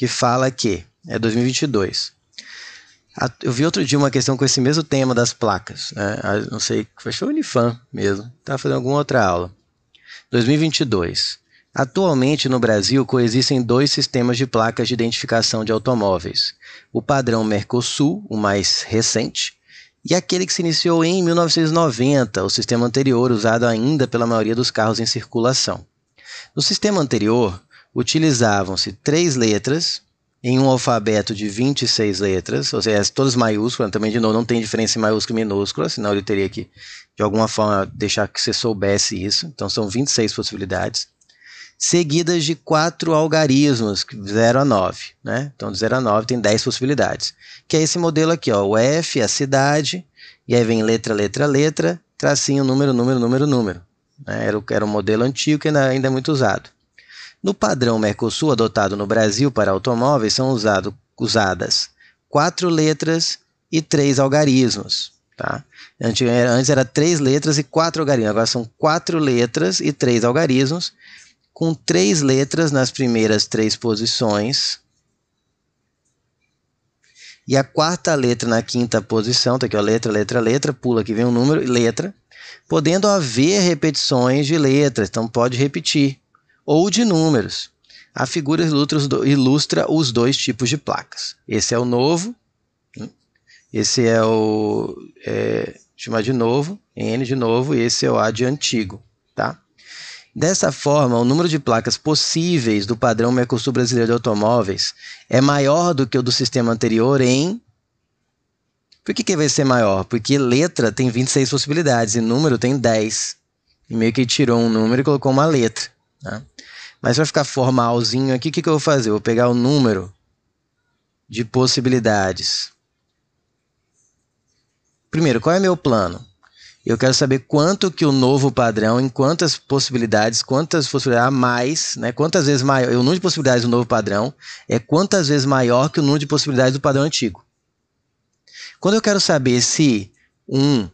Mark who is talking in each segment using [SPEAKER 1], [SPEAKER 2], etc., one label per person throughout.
[SPEAKER 1] que fala que é 2022. Eu vi outro dia uma questão com esse mesmo tema das placas, né? Ah, não sei, foi o Unifam mesmo, estava fazendo alguma outra aula. 2022. Atualmente no Brasil coexistem dois sistemas de placas de identificação de automóveis: o padrão Mercosul, o mais recente, e aquele que se iniciou em 1990, o sistema anterior usado ainda pela maioria dos carros em circulação. No sistema anterior, utilizavam-se três letras em um alfabeto de 26 letras, ou seja, todas maiúsculas, né? também de novo não tem diferença em maiúscula e minúscula, senão ele teria que, de alguma forma, deixar que você soubesse isso. Então são 26 possibilidades, seguidas de quatro algarismos, 0 a 9. Né? Então de 0 a 9 tem 10 possibilidades, que é esse modelo aqui, ó, o F, a cidade, e aí vem letra, letra, letra, tracinho, número, número, número, número. Né? Era, o, era um modelo antigo que ainda, ainda é muito usado. No padrão Mercosul adotado no Brasil para automóveis são usado, usadas quatro letras e três algarismos. Tá? Antes, era, é, antes era três letras e quatro algarismos, agora são quatro letras e três algarismos, com três letras nas primeiras três posições. E a quarta letra na quinta posição, tá aqui ó, letra, letra, letra, pula aqui vem um número, letra, podendo haver repetições de letras, então pode repetir ou de números. A figura ilustra os dois tipos de placas. Esse é o novo, né? esse é o é, chamar de novo, N de novo, e esse é o A de antigo. Tá? Dessa forma, o número de placas possíveis do padrão Mercosul brasileiro de automóveis é maior do que o do sistema anterior em. Por que, que vai ser maior? Porque letra tem 26 possibilidades e número tem 10. E meio que tirou um número e colocou uma letra. Né? Mas para ficar formalzinho aqui, o que, que eu vou fazer? Eu vou pegar o número de possibilidades. Primeiro, qual é meu plano? Eu quero saber quanto que o novo padrão, em quantas possibilidades, quantas possibilidades a mais, né? Quantas vezes maior, o número de possibilidades do novo padrão é quantas vezes maior que o número de possibilidades do padrão antigo. Quando eu quero saber se um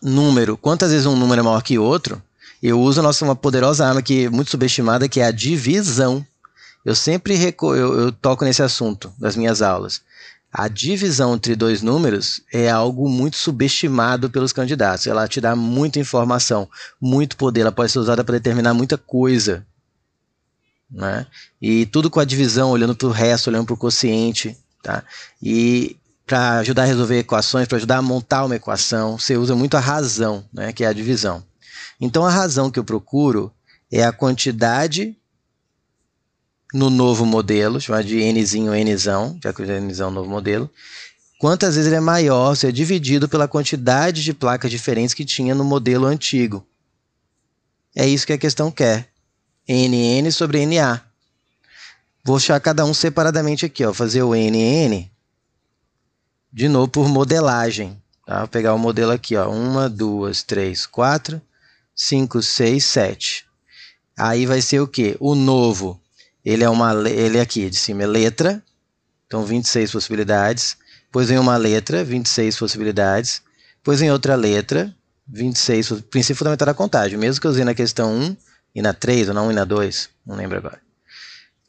[SPEAKER 1] número, quantas vezes um número é maior que outro, eu uso a nossa uma poderosa arma que é muito subestimada, que é a divisão. Eu sempre eu, eu toco nesse assunto nas minhas aulas. A divisão entre dois números é algo muito subestimado pelos candidatos. Ela te dá muita informação, muito poder. Ela pode ser usada para determinar muita coisa. Né? E tudo com a divisão, olhando para o resto, olhando para o quociente. Tá? E para ajudar a resolver equações, para ajudar a montar uma equação, você usa muito a razão, né, que é a divisão. Então a razão que eu procuro é a quantidade no novo modelo, chamado de Nzinho, Nzão, já que o Nzão é um novo modelo, quantas vezes ele é maior, se é dividido pela quantidade de placas diferentes que tinha no modelo antigo. É isso que a questão quer. NN sobre NA. Vou achar cada um separadamente aqui, ó, fazer o NN de novo por modelagem. Tá? Vou pegar o modelo aqui, ó, uma, duas, três, quatro, 5, 6, 7. Aí vai ser o quê? O novo, ele é uma ele é aqui de cima é letra, então 26 possibilidades, depois vem uma letra, 26 possibilidades, depois vem outra letra, 26, o princípio fundamental da contagem, mesmo que eu usei na questão 1 e na 3, ou na 1 e na 2, não lembro agora.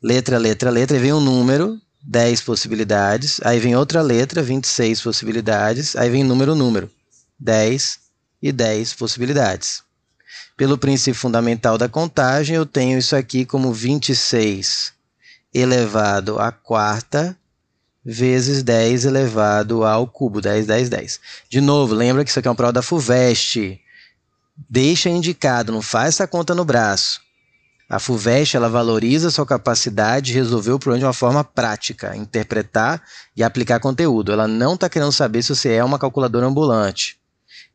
[SPEAKER 1] Letra, letra, letra, e vem um número, 10 possibilidades, aí vem outra letra, 26 possibilidades, aí vem número, número, 10 e 10 possibilidades. Pelo princípio fundamental da contagem, eu tenho isso aqui como 26 elevado à quarta vezes 10 elevado ao cubo, 10, 10, 10. De novo, lembra que isso aqui é um prova da FUVEST. Deixa indicado, não faz essa conta no braço. A FUVEST ela valoriza a sua capacidade de resolver o problema de uma forma prática, interpretar e aplicar conteúdo. Ela não está querendo saber se você é uma calculadora ambulante.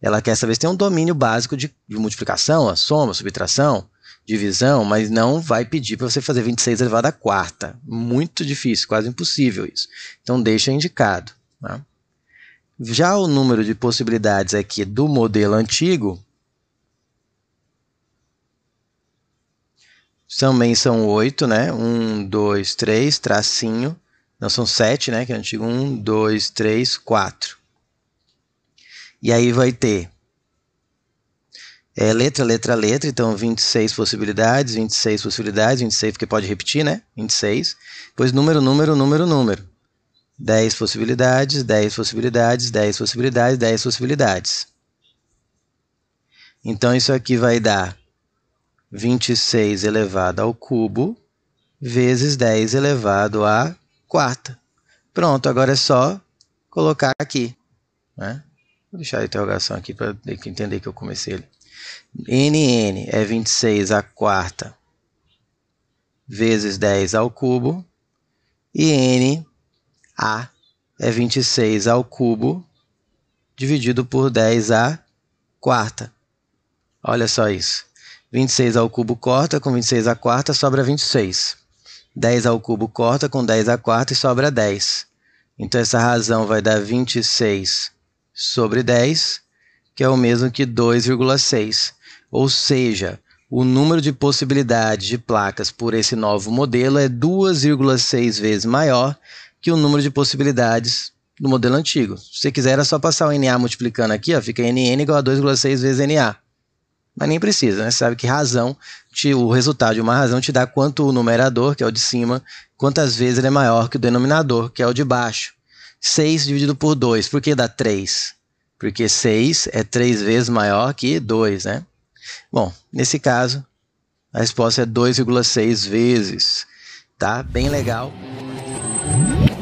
[SPEAKER 1] Ela quer saber se tem um domínio básico de, de multiplicação, soma, subtração, divisão, mas não vai pedir para você fazer 26 elevado à quarta. Muito difícil, quase impossível isso. Então deixa indicado. Tá? Já o número de possibilidades aqui do modelo antigo também são oito, né? Um, dois, três, tracinho. Não, são sete, né? Que é antigo. Um, dois, três, quatro. E aí vai ter é, letra, letra, letra, então 26 possibilidades, 26 possibilidades, 26, porque pode repetir, né? 26. Depois número, número, número, número. 10 possibilidades, 10 possibilidades, 10 possibilidades, 10 possibilidades. Então isso aqui vai dar 26 elevado ao cubo vezes 10 elevado à quarta. Pronto, agora é só colocar aqui. Né? Vou deixar a interrogação aqui para entender que eu comecei ele. NN é 26 a quarta vezes 10 ao cubo. E NA é 26 ao cubo dividido por 10 a quarta. Olha só isso. 26 ao cubo corta com 26 a quarta sobra 26. 10 ao cubo corta com 10 a quarta e sobra 10. Então essa razão vai dar 26 sobre 10, que é o mesmo que 2,6. Ou seja, o número de possibilidades de placas por esse novo modelo é 2,6 vezes maior que o número de possibilidades do modelo antigo. Se você quiser, é só passar o NA multiplicando aqui, ó, fica NN igual a 2,6 vezes NA. Mas nem precisa, né? sabe que razão, te, o resultado de uma razão te dá quanto o numerador, que é o de cima, quantas vezes ele é maior que o denominador, que é o de baixo. 6 dividido por 2. Por que dá 3? Porque 6 é 3 vezes maior que 2, né? Bom, nesse caso, a resposta é 2,6 vezes. Tá? Bem legal. Música